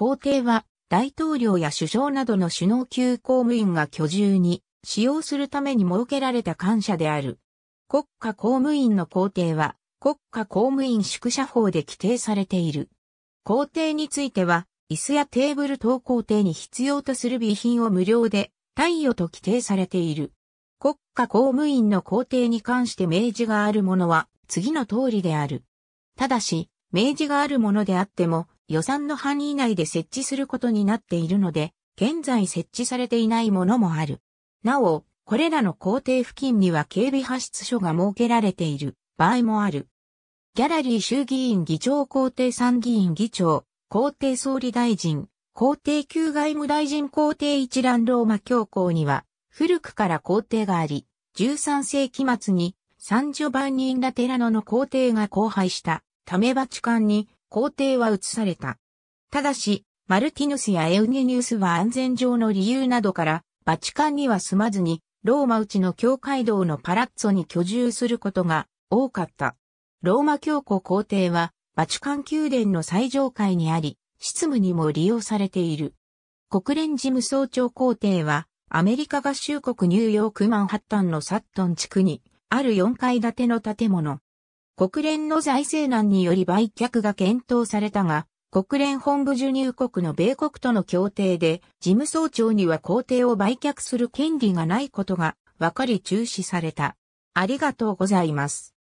皇帝は大統領や首相などの首脳級公務員が居住に使用するために設けられた官舎である。国家公務員の皇帝は国家公務員宿舎法で規定されている。皇帝については椅子やテーブル等皇帝に必要とする備品を無料で貸与と規定されている。国家公務員の皇帝に関して明示があるものは次の通りである。ただし、明示があるものであっても、予算の範囲内で設置することになっているので、現在設置されていないものもある。なお、これらの工程付近には警備派出所が設けられている場合もある。ギャラリー衆議院議長公邸参議院議長、公邸総理大臣、公邸旧外務大臣公邸一覧ローマ教皇には、古くから皇帝があり、13世紀末に三女万人ラテラノの皇帝が荒廃したためバチカンに皇帝は移された。ただし、マルティヌスやエウゲニウスは安全上の理由などから、バチカンには住まずに、ローマうちの教会堂のパラッツォに居住することが多かった。ローマ教皇皇帝は、バチカン宮殿の最上階にあり、執務にも利用されている。国連事務総長皇帝は、アメリカ合衆国ニューヨークマンハッタンのサットン地区に、ある4階建ての建物、国連の財政難により売却が検討されたが、国連本部受入国の米国との協定で、事務総長には皇帝を売却する権利がないことが分かり中止された。ありがとうございます。